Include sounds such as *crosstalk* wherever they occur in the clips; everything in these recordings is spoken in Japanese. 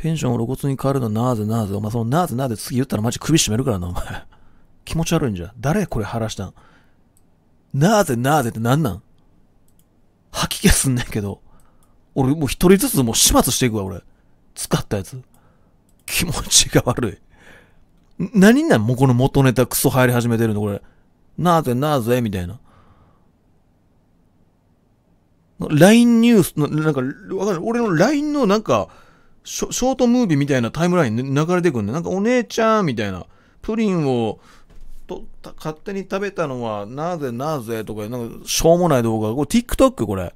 テンションを露骨に変わるのなぜなぜ。お前そのなぜなぜ次言ったらマジ首絞めるからな、お前。*laughs* 気持ち悪いんじゃ。誰これ晴らしたんなぜなぜってなんなん吐き気すんねんけど。俺もう一人ずつもう始末していくわ、俺。使ったやつ。気持ちが悪い。何なんもうこの元ネタクソ入り始めてるの、これ。なぜなぜみたいな。LINE ニュースの、なんか、わかる。俺の LINE のなんか、ショ、ショートムービーみたいなタイムライン流れてくるんで、なんかお姉ちゃんみたいな、プリンをと勝手に食べたのはなぜなぜとか、なんかしょうもない動画、これ TikTok これ。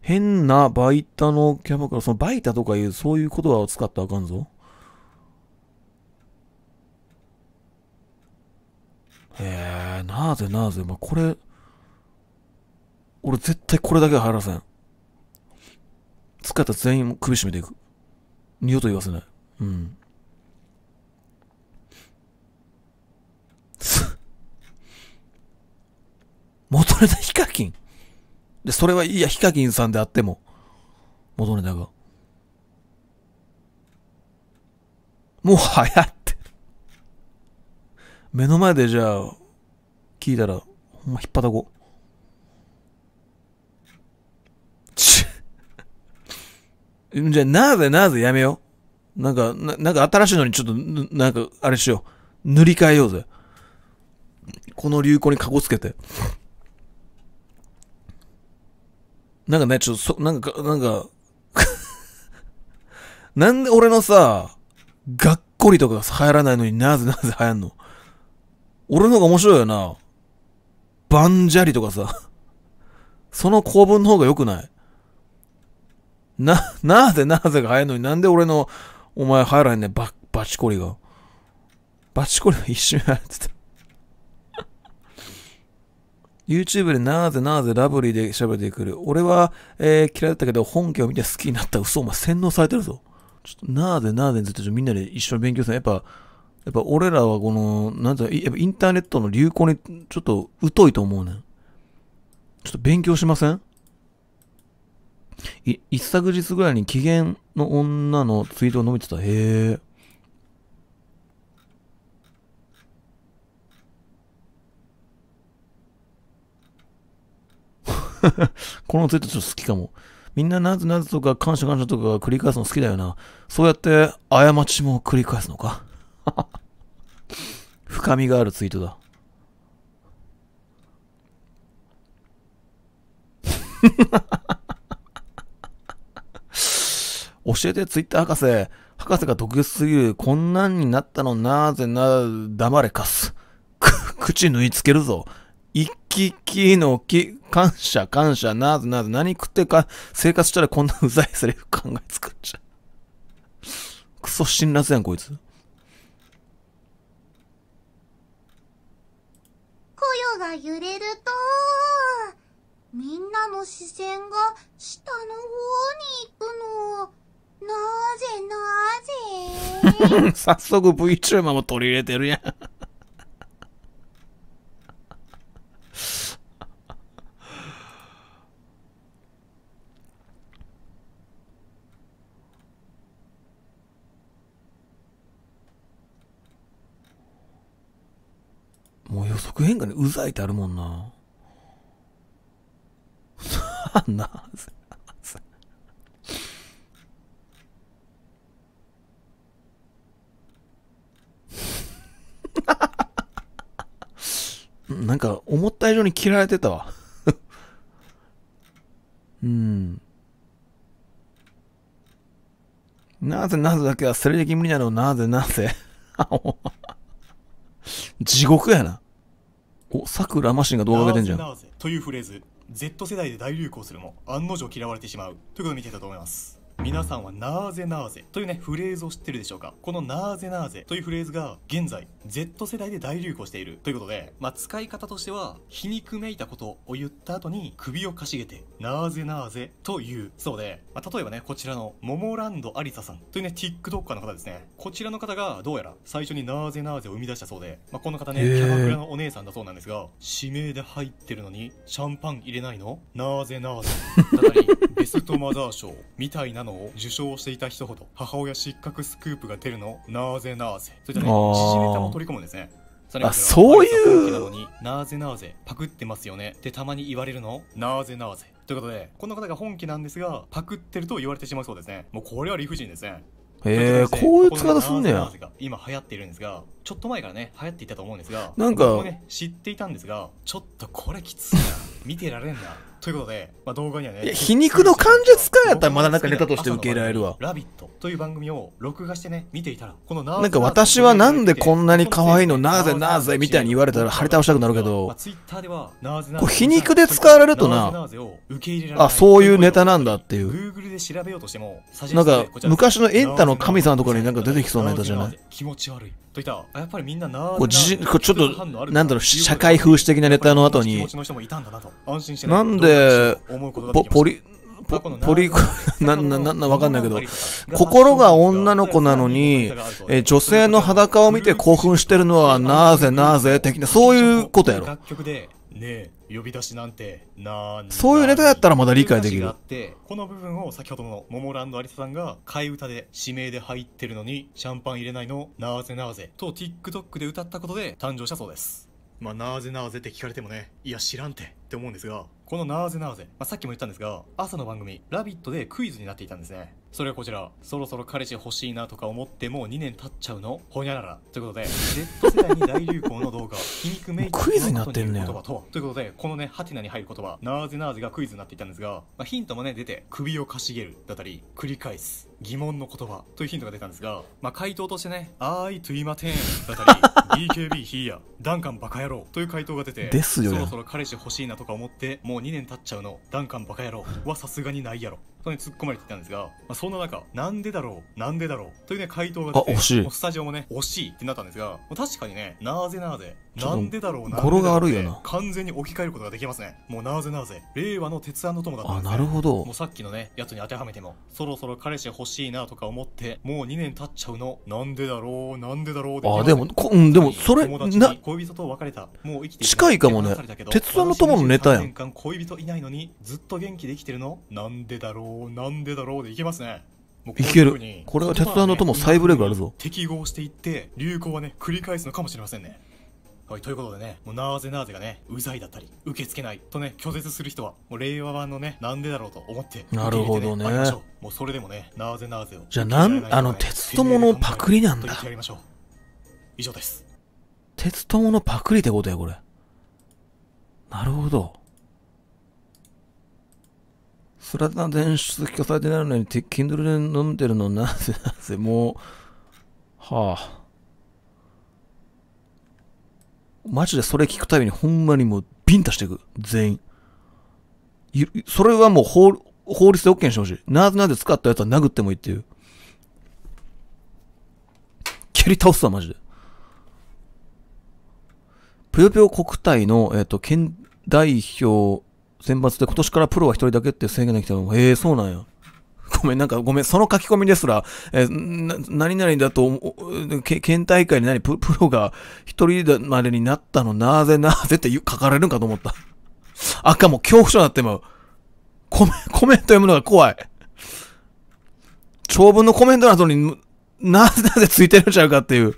変なバイタのキャバクラ、そのバイタとかいう、そういう言葉を使ったらあかんぞ。えー、なぜなぜ、まあ、これ、俺絶対これだけは入らせん。使った全員首絞めていく。二度と言わせない。うん。*laughs* 元ネタヒカキンで、それはいいや、ヒカキンさんであっても、元ネタが。もう流行ってる。目の前でじゃあ、聞いたら、ほんま引っ張たこう。じゃあなぜなぜやめよう。なんかな、なんか新しいのにちょっと、なんか、あれしよう。塗り替えようぜ。この流行にかこつけて。なんかね、ちょっと、そ、なんか、なんか *laughs* なんで俺のさ、がっこりとかが流行らないのになぜなぜ流行んの俺の方が面白いよな。バンジャリとかさ。その構文の方が良くないな、なぜなぜが早いのになんで俺の、お前入らへんねば、バチコリが。バチコリが *laughs* 一瞬入ってた。YouTube でなぜなぜラブリーで喋ってくる。俺は、えー、嫌いだったけど本家を見て好きになった。嘘、お前洗脳されてるぞ。ちょっとなぜなぜについてみんなで一緒に勉強する。やっぱ、やっぱ俺らはこの、なんていうやっぱインターネットの流行にちょっと疎いと思うねん。ちょっと勉強しません一昨日ぐらいに機嫌の女のツイートが伸びてた。へえ。*laughs* このツイートちょっと好きかも。みんななぜなぜとか感謝感謝とか繰り返すの好きだよな。そうやって過ちも繰り返すのか。*laughs* 深みがあるツイートだ。*laughs* 教えてツイッター博士。博士が毒舌すぎる。こんなんになったのなぜな、黙れかす。く、口縫いつけるぞ。一気きのき、感謝感謝、なぜなぜ、何食ってか、生活したらこんなうざいセリフ考えつくんじゃ。クソ辛辣やん、こいつ。声が揺れると、みんなの視線が下の方に行なぜなぜ早速 VTuber も取り入れてるやんもう予測変化にうざいってあるもんな。*laughs* なぜなんか思った以上に嫌われてたわ *laughs* うんなぜなぜだけはそれで無理なのなぜなぜ *laughs* 地獄やなおさくらマシンが動画上げてんじゃんというフレーズ Z 世代で大流行するも案の定嫌われてしまうということを見てたと思います皆さんはなーぜなーぜというね、フレーズを知ってるでしょうかこのなーぜなーぜというフレーズが現在 Z 世代で大流行しているということで、まあ、使い方としては皮肉めいたことを言った後に首をかしげてなーぜなーぜというそうで、まあ、例えばね、こちらのモモランドありささんというね、TikToker の方ですね。こちらの方がどうやら最初になーぜなーぜを生み出したそうで、まあ、この方ね、キャバクラのお姉さんだそうなんですが、指名で入ってるのにシャンパン入れないのなーぜなーぜだったり、ベストマザー賞みたいなののを受賞していた人ほど母親失格スクープが出るのなぜなぜそういったね時ネタも取り込むんですねあそういうなぜなぜパクってますよねってたまに言われるのなぜなぜということでこの方が本気なんですがパクってると言われてしまうそうですねもうこれは理不尽ですねへえー、こういう使い方すんねや。今流行っているんですが、ちょっと前からね、流行っていたと思うんですが、なんか、ね、知っていたんですが、ちょっとこれきついな。見てられんな。ということで、まあ、動画にはね皮肉の感じ使いやったらまだなんかネタとして受け入れられるわ「ラビット!」という番組を録画してね見ていたらこのななんか私はなんでこんなに可愛いのなぜなぜみたいに言われたら張り倒したくなるけど、こあ、皮肉で使われるとなあそういうネタなんだっていうなんか昔のエンタの神様ところになんか出てきそうなネタじゃない気持ち悪いといったやっぱりみんななこれちょっとなんだろう社会風刺的なネタの後になんでで、ポポリ、ポポリコ、*laughs* な、な、な、な、わかんないけど、心が女の子なのに、え、女性の裸を見て興奮してるのはなぜなぜ的な、そういうことやろ。ね呼び出しなんてなそういうネタやったらまだ理解できるこの部分を先ほどのモモランドアリ田さんが替え歌で指名で入ってるのにシャンパン入れないのなぜなぜと TikTok で歌ったことで誕生したそうですまあ、なぜなぜって聞かれてもね、いや知らんてって思うんですが、このなぜなぜ、まあ、さっきも言ったんですが、朝の番組、ラビットでクイズになっていたんですね。それはこちら、そろそろ彼氏欲しいなとか思ってもう2年経っちゃうのほにゃらら。ということで、Z 世代に大流行の動画、皮肉めいクイズになってるね。言葉とは。ということで、このね、ハテナに入る言葉、なぜなぜがクイズになっていたんですが、まあ、ヒントもね、出て、首をかしげるだったり、繰り返す、疑問の言葉というヒントが出たんですが、まあ、回答としてね、あーい、トゥイマテンだったり、BKB ヒーヤダンカンバカ野郎という回答が出てですよそろそろ彼氏欲しいなとか思ってもう2年経っちゃうのダンカンバカ野郎はさすがにないやろとに突っ込まれていたんですが、まあ、そんな中なんでだろうなんでだろうというね回答が出てあ惜しいスタジオもね惜しいってなったんですが確かにねなぜなぜなんでだろうな。語が悪いよな。完全に置き換えることができますね。もうなぜなぜ。令和の鉄腕の友だったね、あ、なるほど。もうさっきのね、やつに当てはめても、そろそろ彼氏欲しいなとか思って、もう2年経っちゃうの。なんでだろう、なんでだろうあ、でも、こうん、でも、それ、な、恋人と別れた。もう生きて近いかもね。鉄腕の友のネタやん。年間恋人いないのに、ずっと元気で生きてるのなんでだろう、なんでだろうでいけますね。いけるこれは鉄腕の友再ブレイクあるぞ適合していって流行はね繰り返すのかもしれませんねはい、ということでね、もうなぜなぜがね、うざいだったり、受け付けないとね、拒絶する人は、もう令和版のね、なんでだろうと思って、なるほどね。もうそれでもね、なぜなぜを。じゃあ、なん、あの、鉄友のパクリなんだ。以上です。鉄友のパクリってことや、これ。なるほど。スラダ電出かされてないのに、Kindle で飲んでるのなぜなぜ、もう、はあ。マジでそれ聞くたびにほんまにもうビンタしていく。全員。それはもう法法律で OK にしてほしい。なぜなぜ使ったやつは殴ってもいいっていう。蹴り倒すわ、マジで。ぷよぷよ国体の、えっ、ー、と、県代表選抜で今年からプロは一人だけって制限できたの。ええー、そうなんや。ごめん、なんかごめん、その書き込みですら、えー、何々だと、県大会に何プ、プロが一人までになったのなぜなぜって書かれるんかと思った。赤も恐怖症になってまう。コメ、コメント読むのが怖い。長文のコメントの後に、なぜなぜついてるんちゃうかっていう。